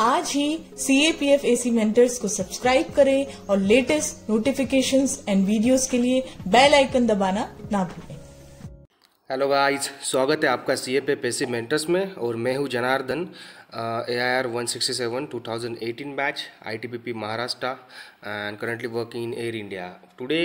आज ही C A P F AC mentors को सब्सक्राइब करें और लेटेस्ट नोटिफिकेशंस एंड वीडियोस के लिए बेल आइकन दबाना ना भूलें हेलो गाइस स्वागत है आपका C A P F AC mentors में और मैं हूं Janardan A I R one sixty seven two thousand eighteen batch I T P P Maharashtra and currently working in air India today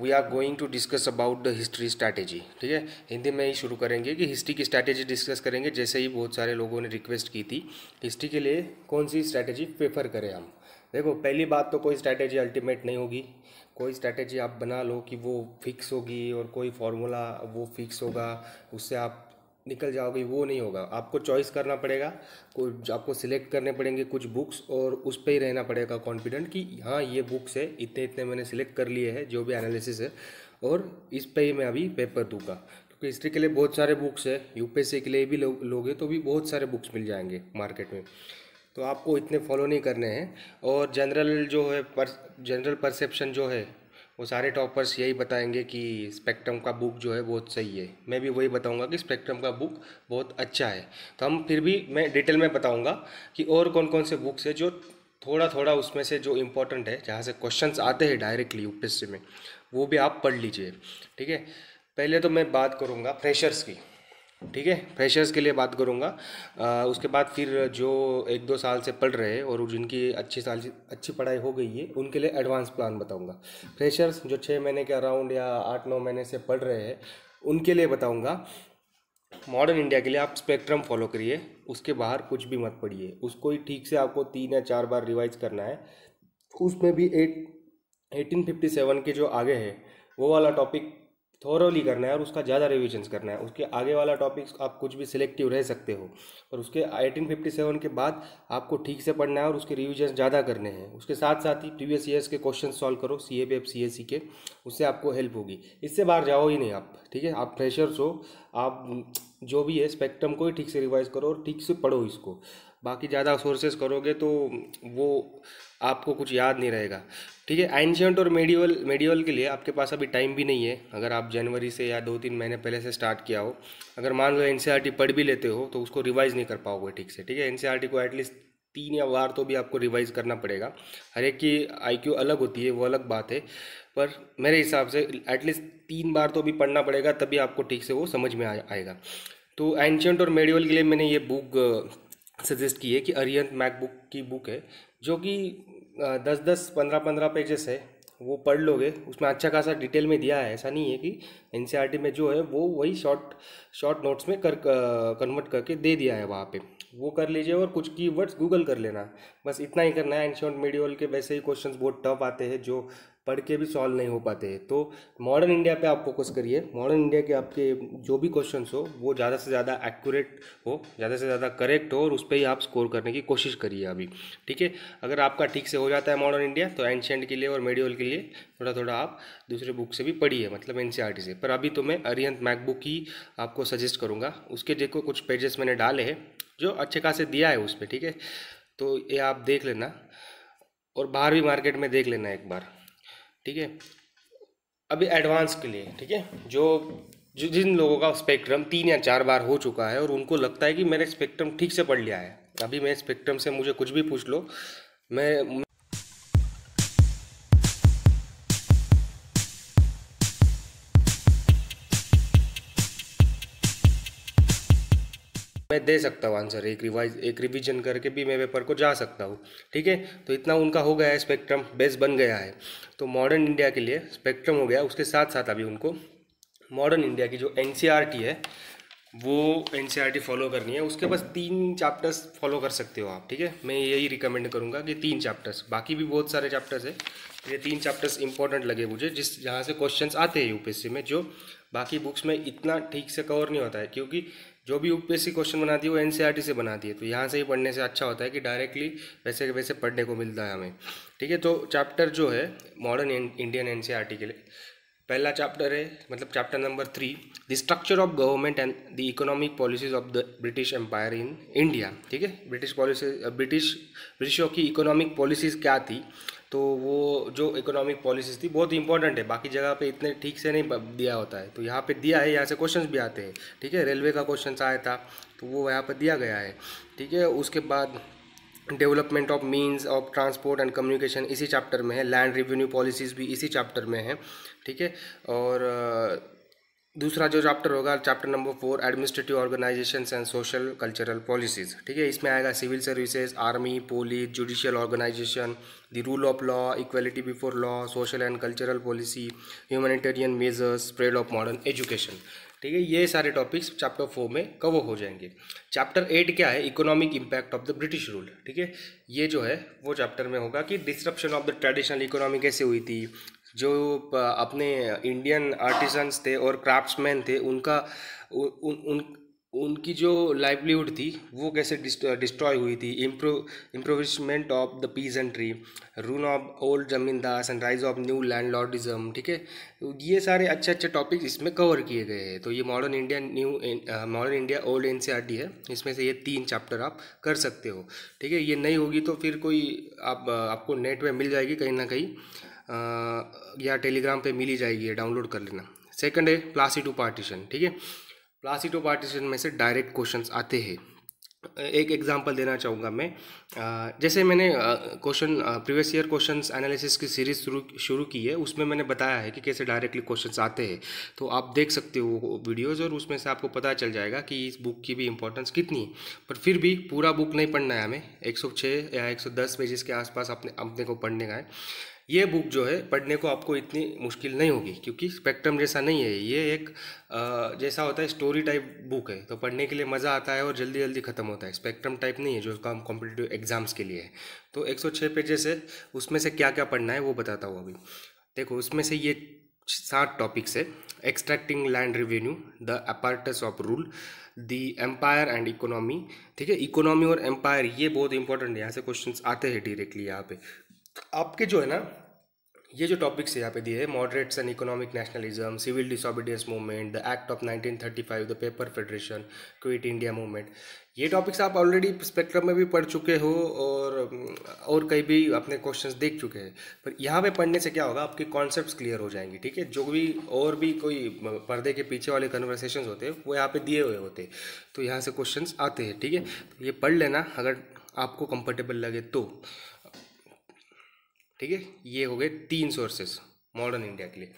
we are going to discuss about the history strategy ठीक है हिंदी में ही शुरू करेंगे कि हिस्ट्री की strategy discuss करेंगे जैसे ही बहुत सारे लोगों ने रिक्वेस्ट की थी हिस्ट्री के लिए कौन सी स्ट्रैटेजी प्रेफर करें हम देखो पहली बात तो कोई स्ट्रैटेजी अल्टीमेट नहीं होगी कोई स्ट्रैटेजी आप बना लो कि वो फिक्स होगी और कोई फार्मूला वो फिक्स होगा उससे आप निकल जाओगे वो नहीं होगा आपको चॉइस करना पड़ेगा कुछ आपको सिलेक्ट करने पड़ेंगे कुछ बुक्स और उस पर ही रहना पड़ेगा कॉन्फिडेंट कि हाँ ये बुक्स है इतने इतने मैंने सिलेक्ट कर लिए हैं जो भी एनालिसिस है और इस पर ही मैं अभी पेपर दूंगा क्योंकि हिस्ट्री के लिए बहुत सारे बुक्स है यूपीएससी के लिए भी लोगे लो तो भी बहुत सारे बुक्स मिल जाएंगे मार्केट में तो आपको इतने फॉलो नहीं करने हैं और जनरल जो है पर जनरल परसेप्शन जो है वो सारे टॉपर्स यही बताएंगे कि स्पेक्ट्रम का बुक जो है बहुत सही है मैं भी वही बताऊंगा कि स्पेक्ट्रम का बुक बहुत अच्छा है तो हम फिर भी मैं डिटेल में बताऊंगा कि और कौन कौन से बुक्स है जो थोड़ा थोड़ा उसमें से जो इम्पोर्टेंट है जहाँ से क्वेश्चन आते हैं डायरेक्टली यू में वो भी आप पढ़ लीजिए ठीक है पहले तो मैं बात करूँगा फ्रेशर्स की ठीक है फ्रेशर्स के लिए बात करूँगा उसके बाद फिर जो एक दो साल से पढ़ रहे हैं और जिनकी अच्छी साल अच्छी पढ़ाई हो गई है उनके लिए एडवांस प्लान बताऊँगा फ्रेशर्स जो छः महीने के अराउंड या आठ नौ महीने से पढ़ रहे हैं उनके लिए बताऊँगा मॉडर्न इंडिया के लिए आप स्पेक्ट्रम फॉलो करिए उसके बाहर कुछ भी मत पढ़िए उसको ही ठीक से आपको तीन या चार बार रिवाइज करना है उसमें भी एट एटीन फिफ्टी सेवन के जो आगे है वो वाला टॉपिक थोरोली करना है और उसका ज़्यादा रिविजन करना है उसके आगे वाला टॉपिक्स आप कुछ भी सिलेक्टिव रह सकते हो और उसके फिफ्टी सेवन के बाद आपको ठीक से पढ़ना है और उसके रिविजन ज़्यादा करने हैं उसके साथ साथ ही प्रीवियस ईयर्स के क्वेश्चन सॉल्व करो C A P F C S C के उससे आपको हेल्प होगी इससे बाहर जाओ ही नहीं आप ठीक है आप फ्रेशर्स हो आप जो भी है स्पेक्ट्रम को ही ठीक से रिवाइज करो और ठीक से पढ़ो इसको बाकी ज़्यादा सोर्सेस करोगे तो वो आपको कुछ याद नहीं रहेगा ठीक है एंशियंट और मेडिवल मेडिवल के लिए आपके पास अभी टाइम भी नहीं है अगर आप जनवरी से या दो तीन महीने पहले से स्टार्ट किया हो अगर मान लो एन e पढ़ भी लेते हो तो उसको रिवाइज़ नहीं कर पाओगे ठीक से ठीक है एन e को एटलीस्ट तीन या बार तो भी आपको रिवाइज़ करना पड़ेगा हर एक की आई अलग होती है वो अलग बात है पर मेरे हिसाब से एटलीस्ट तीन बार तो भी पढ़ना पड़ेगा तभी आपको ठीक से वो समझ में आ आएगा तो एंशंट और मेडिवल के लिए मैंने ये बुक सजेस्ट की है कि अरियंत मैकबुक की बुक है जो कि दस दस पंद्रह पंद्रह पेजेस है वो पढ़ लोगे उसमें अच्छा खासा डिटेल में दिया है ऐसा नहीं है कि एन e में जो है वो वही शॉर्ट शॉर्ट नोट्स में कर कन्वर्ट करके दे दिया है वहाँ पे वो कर लीजिए और कुछ की वर्ड्स गूगल कर लेना बस इतना ही करना है एनशियट शॉर्ट के वैसे ही क्वेश्चंस बहुत टफ आते हैं जो पढ़ के भी सॉल्व नहीं हो पाते तो मॉडर्न इंडिया पे आप फोकस करिए मॉडर्न इंडिया के आपके जो भी क्वेश्चन हो वो ज़्यादा से ज़्यादा एक्यूरेट हो ज़्यादा से ज़्यादा करेक्ट हो और उस पर ही आप स्कोर करने की कोशिश करिए अभी ठीक है अगर आपका ठीक से हो जाता है मॉडर्न इंडिया तो एंशेंट के लिए और मेडियल के लिए थोड़ा थोड़ा आप दूसरे बुक से भी पढ़िए मतलब एन e से पर अभी तो मैं अरियंत मैकबुक ही आपको सजेस्ट करूँगा उसके देखो कुछ पेजेस मैंने डाले हैं जो अच्छे खासे दिया है उस पर ठीक है तो ये आप देख लेना और बाहर भी मार्केट में देख लेना एक बार ठीक है अभी एडवांस के लिए ठीक है जो जो जिन लोगों का स्पेक्ट्रम तीन या चार बार हो चुका है और उनको लगता है कि मैंने स्पेक्ट्रम ठीक से पढ़ लिया है अभी मैं स्पेक्ट्रम से मुझे कुछ भी पूछ लो मैं मैं दे सकता हूँ आंसर एक रिवाइज एक रिवीजन करके भी मैं पेपर को जा सकता हूँ ठीक है तो इतना उनका हो गया है स्पेक्ट्रम बेस बन गया है तो मॉडर्न इंडिया के लिए स्पेक्ट्रम हो गया उसके साथ साथ अभी उनको मॉडर्न इंडिया की जो एन e है वो एन फॉलो e करनी है उसके बस तीन चैप्टर्स फॉलो कर सकते हो आप ठीक है मैं यही रिकमेंड करूँगा कि तीन चैप्टर्स बाकी भी बहुत सारे चैप्टर्स है ये तीन चैप्टर्स इंपॉर्टेंट लगे मुझे जिस जहाँ से क्वेश्चंस आते हैं यूपीएससी में जो बाकी बुक्स में इतना ठीक से कवर नहीं होता है क्योंकि जो भी यूपीएससी क्वेश्चन बनाती है वो एनसीईआरटी e से बनाती है तो यहाँ से ही पढ़ने से अच्छा होता है कि डायरेक्टली वैसे वैसे पढ़ने को मिलता है हमें ठीक है तो चैप्टर जो है मॉडर्न इंडियन एन के लिए पहला चैप्टर है मतलब chapter number three the structure of government and the economic policies of the British empire in India ठीक है ब्रिटिश पॉलिसी ब्रिटिश ब्रिटिशों की इकोनॉमिक पॉलिसीज़ क्या थी तो वो जो इकोनॉमिक पॉलिसीज थी बहुत इंपॉर्टेंट है बाकी जगह पे इतने ठीक से नहीं दिया होता है तो यहाँ पे दिया है यहाँ से क्वेश्चंस भी आते हैं ठीक है रेलवे का क्वेश्चन आया था तो वो यहाँ पर दिया गया है ठीक है उसके बाद development of means of transport and communication इसी चैप्टर में है लैंड रिवेन्यू पॉलिसीज़ भी इसी चैप्टर में है ठीक है और दूसरा जो चैप्टर होगा chapter number four administrative organisation and social cultural policies ठीक है इसमें आएगा civil services army police judicial organisation the rule of law equality before law social and cultural policy humanitarian measures spread of modern education ठीक है ये सारे topics chapter four में cover हो जाएंगे चैप्टर एट क्या है economic impact of the British rule ठीक है ये जो है वो चैप्टर में होगा कि disruption of the traditional economy कैसे हुई थी जो अपने इंडियन आर्टिसंस थे और क्राफ्ट्समैन थे उनका उ, उन उनकी जो लाइवलीहुड थी वो कैसे डिस्ट्रॉय हुई थी impoverishment of the peasantry ruin of old zamindar sunrise of new landlordism ठीक है ये सारे अच्छे अच्छे टॉपिक्स इसमें कवर किए गए हैं तो ये modern India new modern India old N है इसमें से ये तीन चैप्टर आप कर सकते हो ठीक है ये नहीं होगी तो फिर कोई आप आपको नेट में मिल जाएगी कहीं ना कहीं या टेलीग्राम पे मिली जाएगी डाउनलोड कर लेना सेकंड है प्लासीटो पार्टीशन ठीक है प्लासी टू पार्टीशन में से डायरेक्ट क्वेश्चंस आते हैं एक एग्जांपल देना चाहूँगा मैं जैसे मैंने question previous year questions analysis की सीरीज शुरू शुरू की है उसमें मैंने बताया है कि कैसे डायरेक्टली क्वेश्चन आते हैं तो आप देख सकते हो वीडियोज़ और उसमें से आपको पता चल जाएगा कि इस बुक की भी इंपॉर्टेंस कितनी है पर फिर भी पूरा बुक नहीं पढ़ना है हमें एक या एक पेजेस के आसपास अपने अपने को पढ़ने का है ये बुक जो है पढ़ने को आपको इतनी मुश्किल नहीं होगी क्योंकि स्पेक्ट्रम जैसा नहीं है ये एक जैसा होता है स्टोरी टाइप बुक है तो पढ़ने के लिए मज़ा आता है और जल्दी जल्दी ख़त्म होता है स्पेक्ट्रम टाइप नहीं है जो काम कॉम्पिटेटिव एग्जाम्स के लिए है तो 106 पेजेस है उसमें से क्या क्या पढ़ना है वो बताता हूँ अभी देखो उसमें से ये सात टॉपिक्स है extracting land revenue the apparatus of rule the empire and economy ठीक है इकोनॉमी और एम्पायर ये बहुत इंपॉर्टेंट है यहाँ से क्वेश्चन आते हैं डायरेक्टली यहाँ पे आपके जो है ना ये जो टॉपिक्स यहाँ पे दिए हैं moderates and economic nationalism civil disobedience movement the act of 1935 the paper federation quit India movement ये टॉपिक्स आप ऑलरेडी स्पेक्ट्रम में भी पढ़ चुके हो और और कई भी अपने क्वेश्चंस देख चुके हैं पर यहाँ पे पढ़ने से क्या होगा आपके कॉन्सेप्ट्स क्लियर हो जाएंगे ठीक है जो भी और भी कोई पर्दे के पीछे वाले कन्वर्सेशन होते हैं वो यहाँ पे दिए हुए होते हैं तो यहाँ से क्वेश्चन आते हैं ठीक है ये पढ़ लेना अगर आपको कंफर्टेबल लगे तो ठीक है ये हो गए तीन सोर्सेस मॉडर्न इंडिया के लिए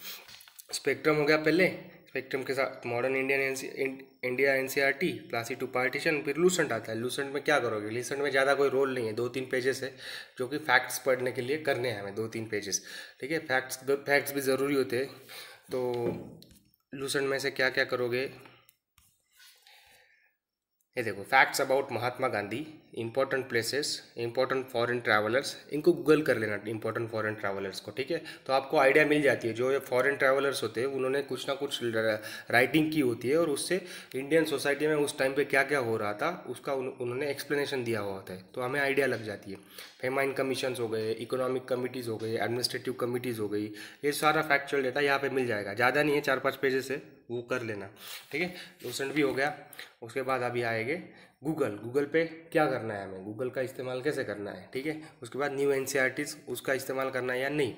स्पेक्ट्रम हो गया पहले स्पेक्ट्रम के साथ modern Indian India N C R T Plassey to partition फिर लूसेंट आता है लूसेंट में क्या करोगे लूसेंट में ज़्यादा कोई रोल नहीं है दो तीन पेजेस है जो कि फैक्ट्स पढ़ने के लिए करने हैं हमें दो तीन पेजेस ठीक है फैक्ट्स फैक्ट्स भी ज़रूरी होते हैं तो लूसेंट में से क्या क्या करोगे ये देखो facts about Mahatma Gandhi important places important foreign travellers इनको गूगल कर लेना इंपॉर्टेंट फॉरेन ट्रैवलर्स को ठीक है तो आपको आइडिया मिल जाती है जो ये फॉरेन ट्रैवलर्स होते हैं उन्होंने कुछ ना कुछ राइटिंग की होती है और उससे इंडियन सोसाइटी में उस टाइम पे क्या क्या हो रहा था उसका उन, उन्होंने एक्सप्लेनेशन दिया हुआ होता है तो हमें आइडिया लग जाती है फेमाइन कमीशन हो गए इकोनॉमिक कमिटीज़ हो गई एडमिनिस्ट्रेटिव कमिटीज़ हो गई ये सारा फैक्चुअल डेटा यहाँ पर मिल जाएगा ज़्यादा नहीं है चार पाँच पेजेस है वो कर लेना ठीक है लोसेंट भी हो गया उसके बाद अभी आएंगे गूगल गूगल पे क्या करना है हमें गूगल का इस्तेमाल कैसे करना है ठीक है उसके बाद न्यू एन e उसका इस्तेमाल करना है या नहीं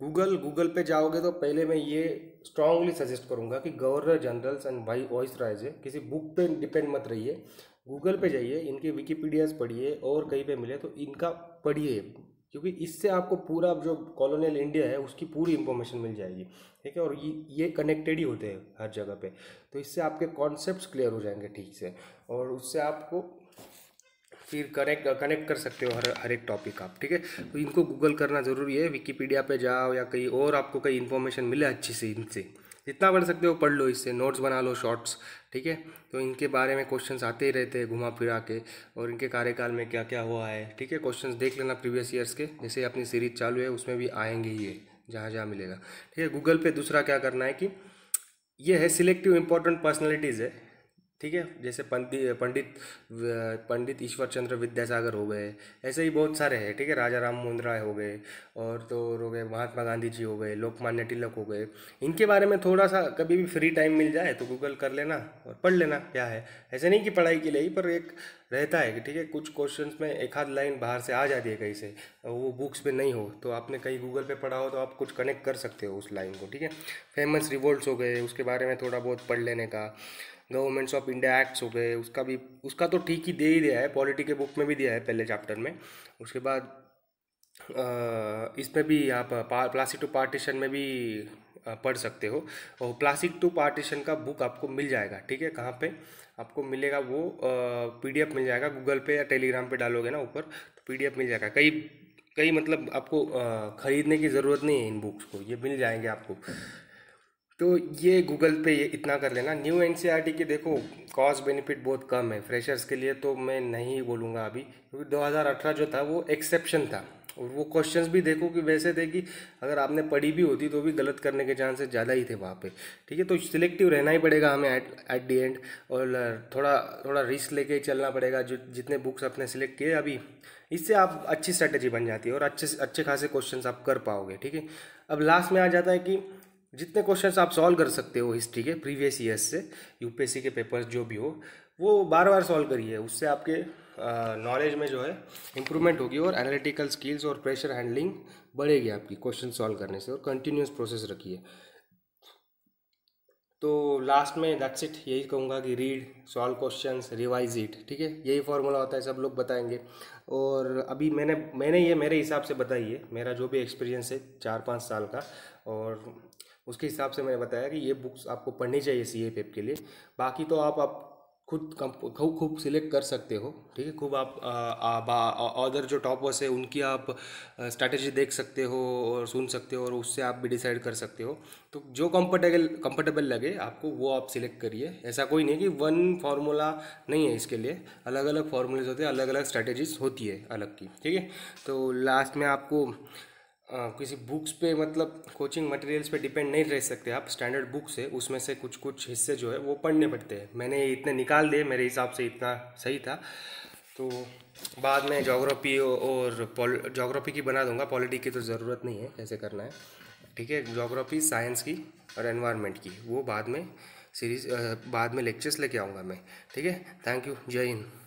गूगल गूगल पे जाओगे तो पहले मैं ये स्ट्रांगली सजेस्ट करूँगा कि गवर्नर जनरल्स एंड वाई वॉइस राइजे किसी बुक पे डिपेंड मत रहिए गूगल पे जाइए इनके विकीपीडियाज पढ़िए और कहीं पे मिले तो इनका पढ़िए क्योंकि इससे आपको पूरा जो कॉलोनियल इंडिया है उसकी पूरी इन्फॉर्मेशन मिल जाएगी ठीक है और ये ये कनेक्टेड ही होते हैं हर जगह पे तो इससे आपके कॉन्सेप्ट क्लियर हो जाएंगे ठीक से और उससे आपको फिर कनेक्ट कनेक्ट कर सकते हो हर हर एक टॉपिक आप ठीक है तो इनको गूगल करना ज़रूरी है विकीपीडिया पे जाओ या कहीं और आपको कहीं इन्फॉर्मेशन मिले अच्छी से इनसे जितना पढ़ सकते हो पढ़ लो इससे नोट्स बना लो शॉर्ट्स ठीक है तो इनके बारे में क्वेश्चंस आते ही रहते हैं घुमा फिरा के और इनके कार्यकाल में क्या क्या हुआ है ठीक है क्वेश्चंस देख लेना प्रीवियस ईयर्स के जैसे अपनी सीरीज चालू है उसमें भी आएंगे ये जहाँ जहाँ मिलेगा ठीक है गूगल पे दूसरा क्या करना है कि ये है सिलेक्टिव इंपॉर्टेंट पर्सनैलिटीज़ है ठीक है जैसे पंडित पंडित पंडित ईश्वर चंद्र विद्यासागर हो गए ऐसे ही बहुत सारे हैं ठीक है राजा राम मोहन राय हो गए और तो और हो गए महात्मा गांधी जी हो गए लोकमान्य तिलक हो गए इनके बारे में थोड़ा सा कभी भी फ्री टाइम मिल जाए तो गूगल कर लेना और पढ़ लेना क्या है ऐसे नहीं कि पढ़ाई के लिए ही पर एक रहता है कि ठीक है कुछ क्वेश्चन में एक आध लाइन बाहर से आ जाती है कहीं से वो बुक्स में नहीं हो तो आपने कहीं गूगल पर पढ़ा हो तो आप कुछ कनेक्ट कर सकते हो उस लाइन को ठीक है फेमस रिवोल्ट हो गए उसके बारे में थोड़ा बहुत पढ़ लेने का गवर्नमेंट्स ऑफ इंडिया एक्ट्स हो गए उसका भी उसका तो ठीक ही दे ही दिया है पॉलिटी के बुक में भी दिया है पहले चैप्टर में उसके बाद इसमें भी आप प्लास्टिक टू पार्टीशन में भी पढ़ सकते हो और प्लास्टिक टू पार्टीशन का बुक आपको मिल जाएगा ठीक है कहाँ पे आपको मिलेगा वो पीडीएफ मिल जाएगा गूगल पे या टेलीग्राम पे डालोगे ना ऊपर तो पीडीएफ मिल जाएगा कई कई मतलब आपको ख़रीदने की ज़रूरत नहीं है इन बुक्स को ये मिल जाएंगे आपको तो ये गूगल पे ये इतना कर लेना न्यू एन के देखो कॉस्ट बेनिफिट बहुत कम है फ्रेशर्स के लिए तो मैं नहीं बोलूँगा अभी क्योंकि तो 2018 जो था वो एक्सेप्शन था और वो क्वेश्चंस भी देखो कि वैसे थे कि अगर आपने पढ़ी भी होती तो भी गलत करने के चांसेस ज़्यादा ही थे वहाँ पे ठीक है तो सिलेक्टिव रहना ही पड़ेगा हमें एट एट दी एंड और थोड़ा थोड़ा रिस्क लेके चलना पड़ेगा जो जितने बुक्स आपने सिलेक्ट किए अभी इससे आप अच्छी स्ट्रैटेजी बन जाती है और अच्छे अच्छे खासे क्वेश्चन आप कर पाओगे ठीक है अब लास्ट में आ जाता है कि जितने क्वेश्चन आप सॉल्व कर सकते हो हिस्ट्री के प्रीवियस ईयर्स से यूपीएससी के पेपर्स जो भी हो वो बार बार सॉल्व करिए उससे आपके नॉलेज में जो है इम्प्रूवमेंट होगी और एनालिटिकल स्किल्स और प्रेशर हैंडलिंग बढ़ेगी आपकी क्वेश्चन सॉल्व करने से और कंटिन्यूस प्रोसेस रखिए तो लास्ट में दैट्स इट यही कहूँगा कि read solve question revise it ठीक है यही फॉर्मूला होता है सब लोग बताएंगे और अभी मैंने मैंने ये मेरे हिसाब से बताई है मेरा जो भी एक्सपीरियंस है चार पाँच साल का और उसके हिसाब से मैंने बताया कि ये बुक्स आपको पढ़नी चाहिए सी ए के लिए बाकी तो आप आप खुद खूब खूब सिलेक्ट कर सकते हो ठीक है खूब आप अदर जो टॉपर्स है उनकी आप स्ट्रैटेजी देख सकते हो और सुन सकते हो और उससे आप भी डिसाइड कर सकते हो तो जो कंफर्टेबल कंफर्टेबल लगे आपको वो आप सिलेक्ट करिए ऐसा कोई नहीं कि वन फार्मूला नहीं है इसके लिए अलग अलग फार्मूलेज होते हैं अलग अलग स्ट्रैटेजीज होती है अलग की ठीक है तो लास्ट में आपको किसी बुक्स पे मतलब कोचिंग मटेरियल्स पे डिपेंड नहीं रह सकते आप स्टैंडर्ड बुक्स है उसमें से कुछ कुछ हिस्से जो है वो पढ़ने पड़ते हैं मैंने इतने निकाल दिए मेरे हिसाब से इतना सही था तो बाद में जोग्राफी और जोग्राफी की बना दूंगा पॉलिटी की तो ज़रूरत नहीं है कैसे करना है ठीक है जोग्राफी साइंस की और एनवायरमेंट की वो बाद में सीरीज बाद में लेक्चर्स लेके आऊँगा मैं ठीक है थैंक यू जय हिंद